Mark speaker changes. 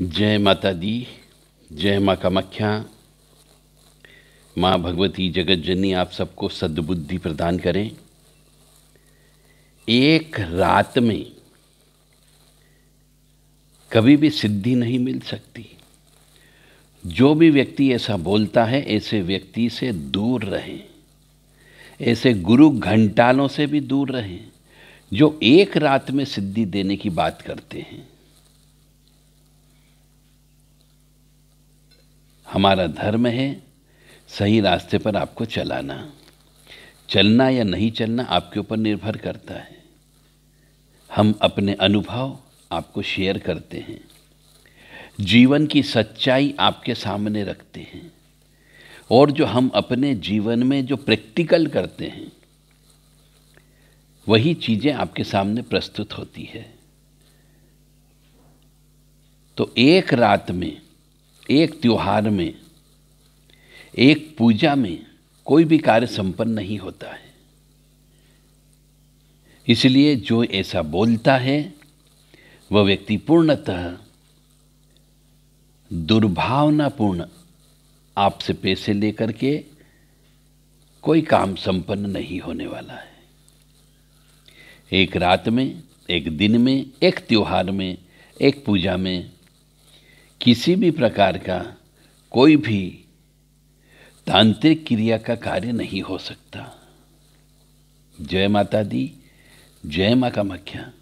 Speaker 1: जय माता दी जय माँ कामाख्या माँ भगवती जगत जननी आप सबको सद्बुद्धि प्रदान करें एक रात में कभी भी सिद्धि नहीं मिल सकती जो भी व्यक्ति ऐसा बोलता है ऐसे व्यक्ति से दूर रहें ऐसे गुरु घंटालों से भी दूर रहें जो एक रात में सिद्धि देने की बात करते हैं हमारा धर्म है सही रास्ते पर आपको चलाना चलना या नहीं चलना आपके ऊपर निर्भर करता है हम अपने अनुभव आपको शेयर करते हैं जीवन की सच्चाई आपके सामने रखते हैं और जो हम अपने जीवन में जो प्रैक्टिकल करते हैं वही चीज़ें आपके सामने प्रस्तुत होती है तो एक रात में एक त्यौहार में एक पूजा में कोई भी कार्य संपन्न नहीं होता है इसलिए जो ऐसा बोलता है वह व्यक्ति पूर्णतः दुर्भावनापूर्ण आपसे पैसे लेकर के कोई काम संपन्न नहीं होने वाला है एक रात में एक दिन में एक त्यौहार में एक पूजा में किसी भी प्रकार का कोई भी तांत्रिक क्रिया का कार्य नहीं हो सकता जय माता दी जय माँ का मख्या